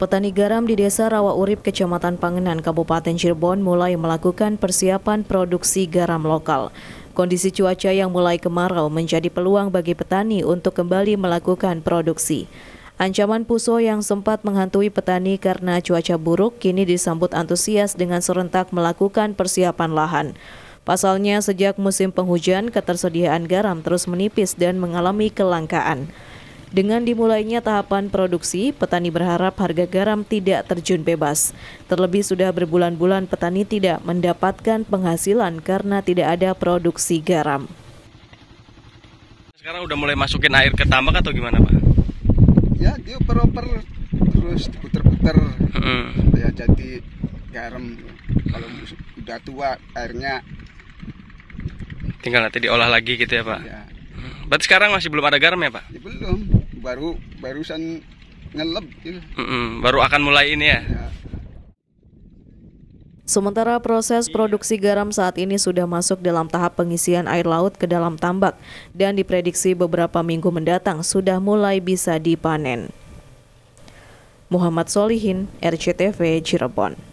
Petani garam di Desa Rawa Rawaurip, Kecamatan Pangenan, Kabupaten Cirebon mulai melakukan persiapan produksi garam lokal. Kondisi cuaca yang mulai kemarau menjadi peluang bagi petani untuk kembali melakukan produksi. Ancaman puso yang sempat menghantui petani karena cuaca buruk kini disambut antusias dengan serentak melakukan persiapan lahan. Pasalnya, sejak musim penghujan, ketersediaan garam terus menipis dan mengalami kelangkaan. Dengan dimulainya tahapan produksi, petani berharap harga garam tidak terjun bebas. Terlebih sudah berbulan-bulan petani tidak mendapatkan penghasilan karena tidak ada produksi garam. Sekarang udah mulai masukin air ke tambak atau gimana Pak? Ya, dia oper per terus diputer-puter hmm. ya jadi garam kalau udah tua airnya tinggal nanti diolah lagi gitu ya pak ya. berarti sekarang masih belum ada garam ya pak ya, belum baru barusan ngeleb gitu. mm -mm, baru akan mulai ini ya. ya. Sementara proses iya. produksi garam saat ini sudah masuk dalam tahap pengisian air laut ke dalam tambak dan diprediksi beberapa minggu mendatang sudah mulai bisa dipanen. Muhammad Solihin, RCTV Cirebon.